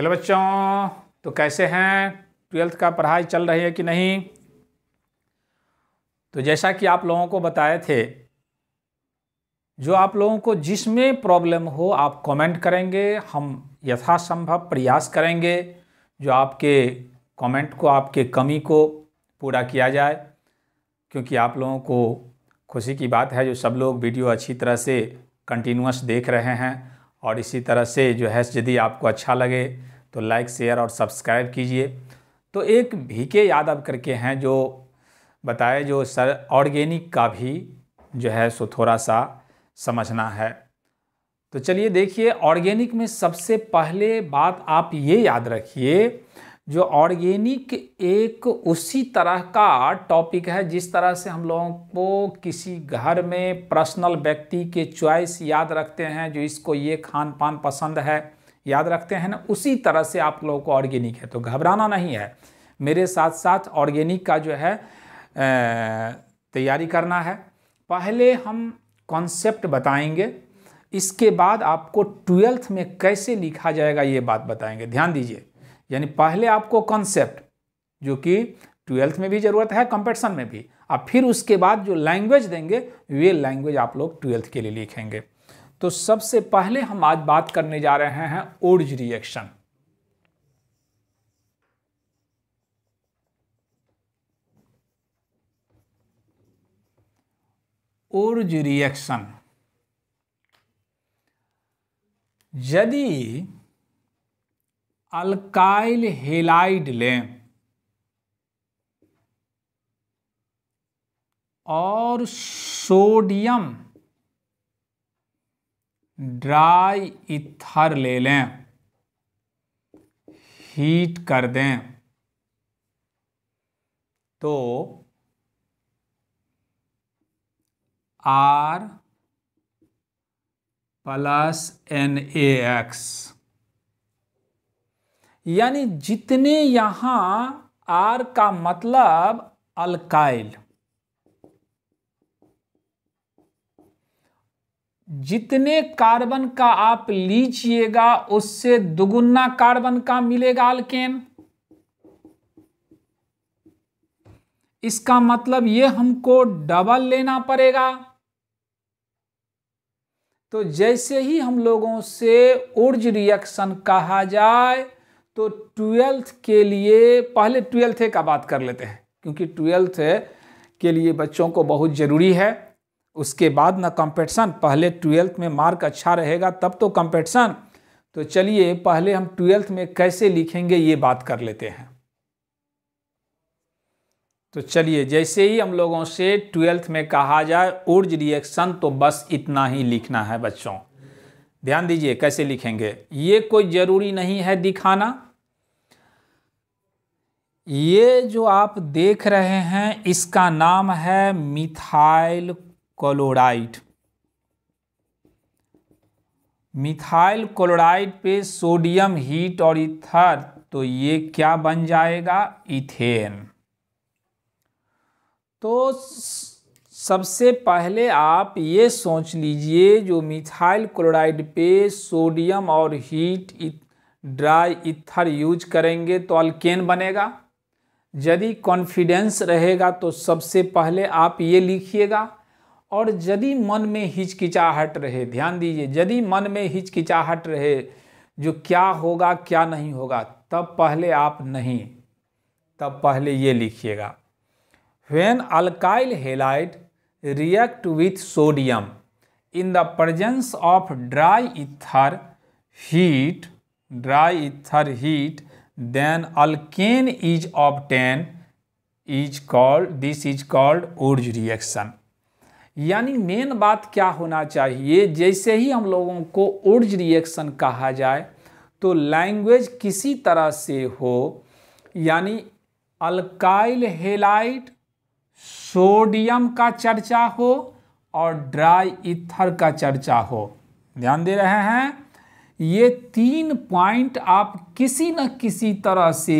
hello बच्चों तो कैसे हैं ट्वेल्थ का पढ़ाई चल रही है कि नहीं तो जैसा कि आप लोगों को बताए थे जो आप लोगों को जिसमें प्रॉब्लम हो आप कमेंट करेंगे हम यथासंभव प्रयास करेंगे जो आपके कमेंट को आपके कमी को पूरा किया जाए क्योंकि आप लोगों को खुशी की बात है जो सब लोग वीडियो अच्छी तरह से कंटिन्यूस देख रहे हैं और इसी तरह से जो है यदि आपको अच्छा लगे तो लाइक शेयर और सब्सक्राइब कीजिए तो एक भी के यादव करके हैं जो बताए जो सर ऑर्गेनिक का भी जो है सो थोड़ा सा समझना है तो चलिए देखिए ऑर्गेनिक में सबसे पहले बात आप ये याद रखिए जो ऑर्गेनिक एक उसी तरह का टॉपिक है जिस तरह से हम लोगों को किसी घर में पर्सनल व्यक्ति के चॉइस याद रखते हैं जो इसको ये खान पान पसंद है याद रखते हैं ना उसी तरह से आप लोगों को ऑर्गेनिक है तो घबराना नहीं है मेरे साथ साथ ऑर्गेनिक का जो है तैयारी करना है पहले हम कॉन्सेप्ट बताएंगे इसके बाद आपको ट्वेल्थ में कैसे लिखा जाएगा ये बात बताएंगे ध्यान दीजिए यानी पहले आपको कॉन्सेप्ट जो कि ट्वेल्थ में भी ज़रूरत है कंपटीशन में भी और फिर उसके बाद जो लैंग्वेज देंगे वे लैंग्वेज आप लोग ट्वेल्थ के लिए लिखेंगे तो सबसे पहले हम आज बात करने जा रहे हैं ओर्ज रिएक्शन ओर्ज रिएक्शन यदि अल्काइल हेलाइड लें और सोडियम ड्राई इथर ले लें हीट कर दें तो R plus N A X यानी जितने यहां आर का मतलब अल्काइल जितने कार्बन का आप लीजिएगा उससे दुगुना कार्बन का मिलेगा अल्केन इसका मतलब ये हमको डबल लेना पड़ेगा तो जैसे ही हम लोगों से ऊर्ज रिएक्शन कहा जाए तो ट्वेल्थ के लिए पहले ट्वेल्थ का बात कर लेते हैं क्योंकि ट्वेल्थ के लिए बच्चों को बहुत ज़रूरी है उसके बाद ना कंपटीशन पहले ट्वेल्थ में मार्क अच्छा रहेगा तब तो कंपटीशन तो चलिए पहले हम ट्वेल्थ में कैसे लिखेंगे ये बात कर लेते हैं तो चलिए जैसे ही हम लोगों से ट्वेल्थ में कहा जाए उर्ज रिएक्शन तो बस इतना ही लिखना है बच्चों ध्यान दीजिए कैसे लिखेंगे ये कोई ज़रूरी नहीं है दिखाना ये जो आप देख रहे हैं इसका नाम है मिथाइल क्लोराइड मिथाइल क्लोराइड पे सोडियम हीट और इथर तो ये क्या बन जाएगा इथेन तो सबसे पहले आप ये सोच लीजिए जो मिथाइल क्लोराइड पे सोडियम और हीट ड्राई इथर यूज करेंगे तो अल्केन बनेगा यदि कॉन्फिडेंस रहेगा तो सबसे पहले आप ये लिखिएगा और यदि मन में हिचकिचाहट रहे ध्यान दीजिए यदि मन में हिचकिचाहट रहे जो क्या होगा क्या नहीं होगा तब पहले आप नहीं तब पहले ये लिखिएगा when alkyl halide react with sodium in the presence of dry ether heat dry ether heat then alkane is obtained is called this is called urge reaction यानी मेन बात क्या होना चाहिए जैसे ही हम लोगों को उर्ज रिएक्शन कहा जाए तो लैंग्वेज किसी तरह से हो यानी अल्काइल हेलाइट सोडियम का चर्चा हो और ड्राई इथर का चर्चा हो ध्यान दे रहे हैं ये तीन पॉइंट आप किसी न किसी तरह से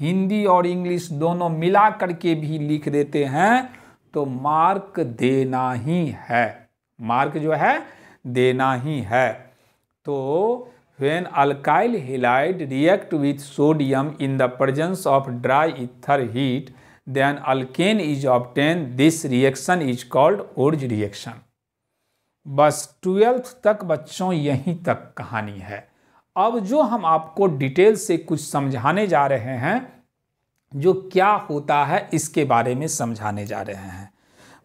हिंदी और इंग्लिश दोनों मिला करके भी लिख देते हैं तो मार्क देना ही है मार्क जो है देना ही है तो when alkyl halide react with sodium in the presence of dry ether heat then alkane is obtained this reaction is called Wurtz reaction बस ट्वेल्थ तक बच्चों यहीं तक कहानी है अब जो हम आपको डिटेल से कुछ समझाने जा रहे हैं जो क्या होता है इसके बारे में समझाने जा रहे हैं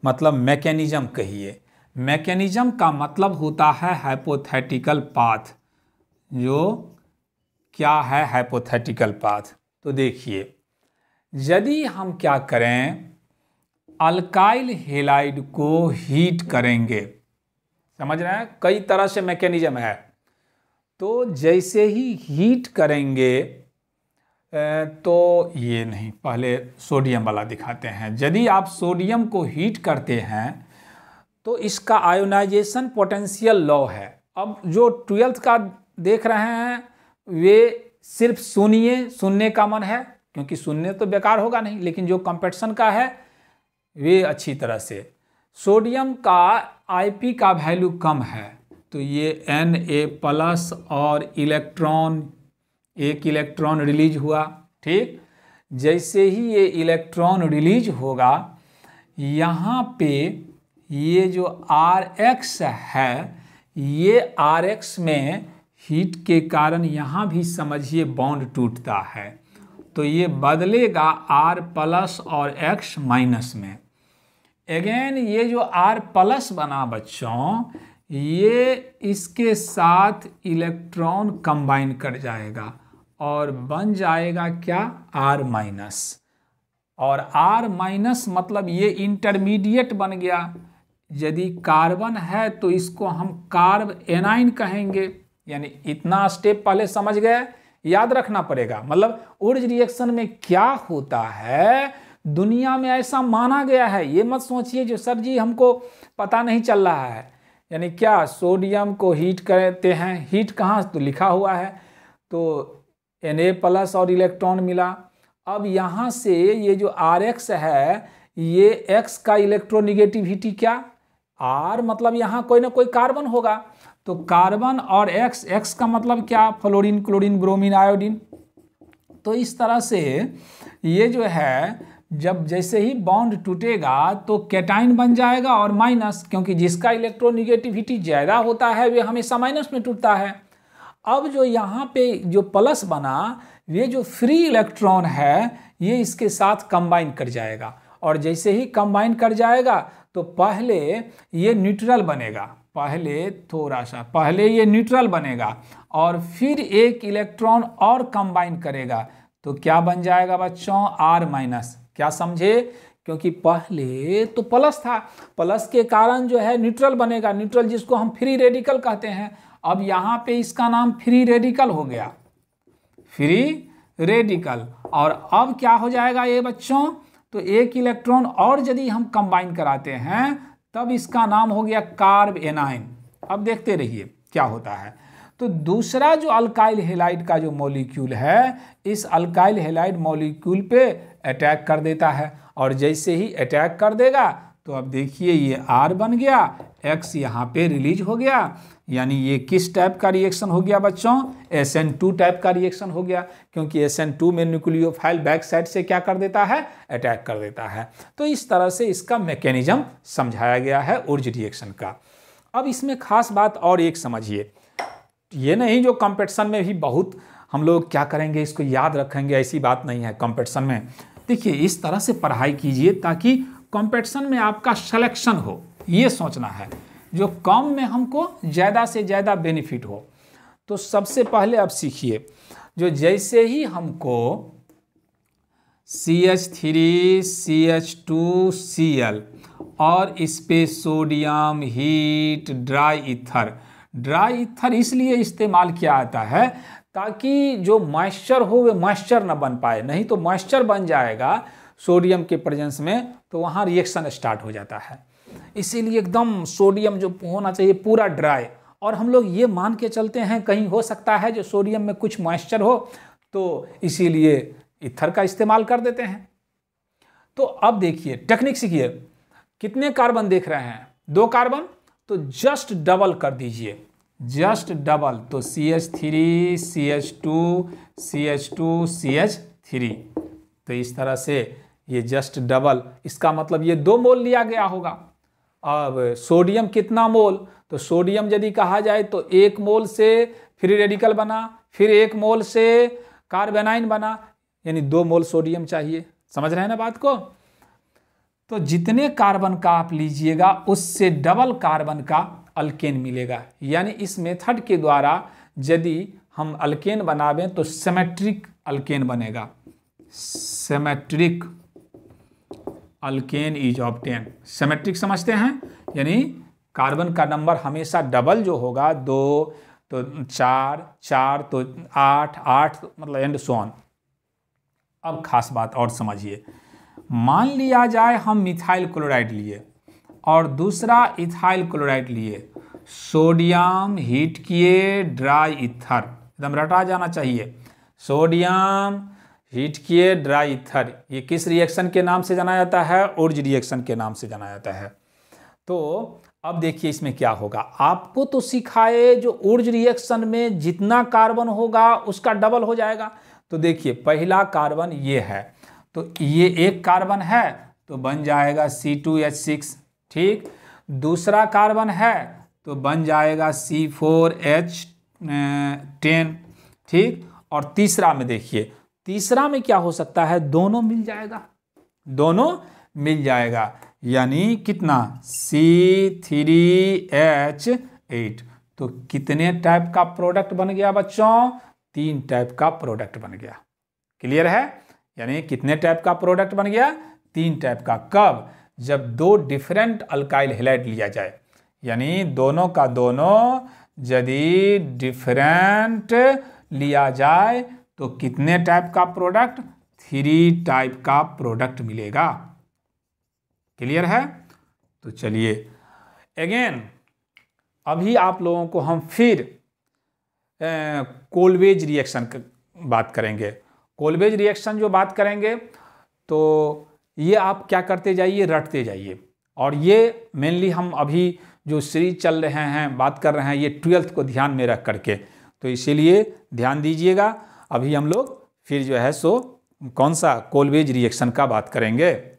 मतलब मैकेनिज्म कहिए मैकेनिज्म का मतलब होता है हाइपोथेटिकल पाथ जो क्या है हाइपोथेटिकल पाथ तो देखिए यदि हम क्या करें अल्काइल हेलाइड को हीट करेंगे समझ रहे हैं कई तरह से मैकेनिज्म है तो जैसे ही हीट करेंगे तो ये नहीं पहले सोडियम वाला दिखाते हैं यदि आप सोडियम को हीट करते हैं तो इसका आयोनाइजेशन पोटेंशियल लॉ है अब जो ट्वेल्थ का देख रहे हैं वे सिर्फ सुनिए सुनने का मन है क्योंकि सुनने तो बेकार होगा नहीं लेकिन जो कंपटीशन का है वे अच्छी तरह से सोडियम का आई का वैल्यू कम है तो ये एन ए प्लस और इलेक्ट्रॉन एक इलेक्ट्रॉन रिलीज हुआ ठीक जैसे ही ये इलेक्ट्रॉन रिलीज होगा यहाँ पे ये जो आर एक्स है ये आर एक्स में हीट के कारण यहाँ भी समझिए बॉन्ड टूटता है तो ये बदलेगा आर प्लस और एक्स माइनस में अगेन ये जो आर प्लस बना बच्चों ये इसके साथ इलेक्ट्रॉन कंबाइन कर जाएगा और बन जाएगा क्या आर माइनस और आर माइनस मतलब ये इंटरमीडिएट बन गया यदि कार्बन है तो इसको हम कार्ब एनाइन कहेंगे यानी इतना स्टेप पहले समझ गए याद रखना पड़ेगा मतलब ऊर्ज रिएक्शन में क्या होता है दुनिया में ऐसा माना गया है ये मत सोचिए जो सर जी हमको पता नहीं चल रहा है यानी क्या सोडियम को हीट करते हैं हीट कहाँ तो लिखा हुआ है तो एन ए प्लस और इलेक्ट्रॉन मिला अब यहाँ से ये जो आर एक्स है ये एक्स का इलेक्ट्रोनिगेटिविटी क्या आर मतलब यहाँ कोई ना कोई कार्बन होगा तो कार्बन और एक्स एक्स का मतलब क्या फ्लोरीन क्लोरीन ब्रोमीन आयोडीन तो इस तरह से ये जो है जब जैसे ही बॉन्ड टूटेगा तो कैटाइन बन जाएगा और माइनस क्योंकि जिसका इलेक्ट्रोनिगेटिविटी ज़्यादा होता है वे हमेशा माइनस में टूटता है अब जो यहाँ पे जो प्लस बना ये जो फ्री इलेक्ट्रॉन है ये इसके साथ कंबाइन कर जाएगा और जैसे ही कंबाइन कर जाएगा तो पहले ये न्यूट्रल बनेगा पहले थोड़ा सा पहले ये न्यूट्रल बनेगा और फिर एक इलेक्ट्रॉन और कंबाइन करेगा तो क्या बन जाएगा बच्चों आर माइनस क्या समझे क्योंकि पहले तो प्लस था प्लस के कारण जो है न्यूट्रल बनेगा न्यूट्रल जिसको हम फ्री रेडिकल कहते हैं अब यहाँ पे इसका नाम फ्री रेडिकल हो गया फ्री रेडिकल और अब क्या हो जाएगा ये बच्चों तो एक इलेक्ट्रॉन और यदि हम कंबाइन कराते हैं तब इसका नाम हो गया कार्ब एनाइन अब देखते रहिए क्या होता है तो दूसरा जो अल्काइल हेलाइट का जो मॉलिक्यूल है इस अल्काइल हेलाइट मॉलिक्यूल पे अटैक कर देता है और जैसे ही अटैक कर देगा तो अब देखिए ये आर बन गया एक्स यहाँ पे रिलीज हो गया यानी ये किस टाइप का रिएक्शन हो गया बच्चों एस एन टू टाइप का रिएक्शन हो गया क्योंकि एस एन टू में न्यूक्लियोफाइल बैक साइड से क्या कर देता है अटैक कर देता है तो इस तरह से इसका मैकेनिज्म समझाया गया है ऊर्ज रिएक्शन का अब इसमें खास बात और एक समझिए ये नहीं जो कंपटीशन में भी बहुत हम लोग क्या करेंगे इसको याद रखेंगे ऐसी बात नहीं है कंपटीशन में देखिए इस तरह से पढ़ाई कीजिए ताकि कंपटीशन में आपका सलेक्शन हो ये सोचना है जो कम में हमको ज़्यादा से ज़्यादा बेनिफिट हो तो सबसे पहले आप सीखिए जो जैसे ही हमको C H three C H two C L और इस पे sodium heat dry ether dry ether इसलिए इस्तेमाल किया आता है ताकि जो मॉइस्चर हो वे मॉइस्चर ना बन पाए नहीं तो मॉइस्चर बन जाएगा सोडियम के प्रेजेंस में तो वहाँ रिएक्शन स्टार्ट हो जाता है इसीलिए एकदम सोडियम जो होना चाहिए पूरा ड्राई और हम लोग ये मान के चलते हैं कहीं हो सकता है जो सोडियम में कुछ मॉइस्चर हो तो इसीलिए इथर का इस्तेमाल कर देते हैं तो अब देखिए टेक्निक सीखिए कितने कार्बन देख रहे हैं दो कार्बन तो जस्ट डबल कर दीजिए जस्ट डबल तो C H three C H two C H two C H three तो इस तरह से ये जस्ट डबल इसका मतलब ये दो मोल लिया गया होगा अब सोडियम कितना मोल तो सोडियम यदि कहा जाए तो एक मोल से फ्री रेडिकल बना फिर एक मोल से कार्बेनाइन बना यानी दो मोल सोडियम चाहिए समझ रहे हैं ना बात को तो जितने कार्बन का आप लीजिएगा उससे डबल कार्बन का अल्केन मिलेगा यानी इस मेथड के द्वारा यदि हम अल्केन बनावें तो सेमेट्रिक अल्केन बनेगा symmetric alkane is obtained symmetric समझते हैं यानी कार्बन का नंबर हमेशा डबल जो होगा दो तो चार चार तो आठ आठ तो मतलब एंड सोन अब खास बात और समझिए मान लिया जाए हम मिथाइल क्लोराइड लिए और दूसरा इथाइल क्लोराइड लिए सोडियम हीट किए ड्राई इथर एकदम रटा जाना चाहिए सोडियम हीट किए ड्राई इथर ये किस रिएक्शन के नाम से जाना जाता है ओर्ज रिएक्शन के नाम से जाना जाता है तो अब देखिए इसमें क्या होगा आपको तो सिखाए जो ऊर्ज रिएक्शन में जितना कार्बन होगा उसका डबल हो जाएगा तो देखिए पहला कार्बन ये है तो ये एक कार्बन है तो बन जाएगा सी टू एच सिक्स ठीक दूसरा कार्बन है तो बन जाएगा सी फोर एच टेन ठीक और तीसरा में देखिए तीसरा में क्या हो सकता है दोनों मिल जाएगा दोनों मिल जाएगा यानी कितना सी थ्री एच एट तो कितने टाइप का प्रोडक्ट बन गया बच्चों तीन टाइप का प्रोडक्ट बन गया क्लियर है यानी कितने टाइप का प्रोडक्ट बन गया तीन टाइप का कब जब दो डिफरेंट अल्काइल हेलाइड लिया जाए यानी दोनों का दोनों यदि डिफरेंट लिया जाए तो कितने टाइप का प्रोडक्ट थ्री टाइप का प्रोडक्ट मिलेगा क्लियर है तो चलिए अगेन अभी आप लोगों को हम फिर कोलवेज रिएक्शन बात करेंगे कोलवेज रिएक्शन जो बात करेंगे तो ये आप क्या करते जाइए रटते जाइए और ये मेनली हम अभी जो सीरीज चल रहे हैं बात कर रहे हैं ये ट्वेल्थ को ध्यान में रख करके तो इसीलिए ध्यान दीजिएगा अभी हम लोग फिर जो है सो कौन सा कोलवेज रिएक्शन का बात करेंगे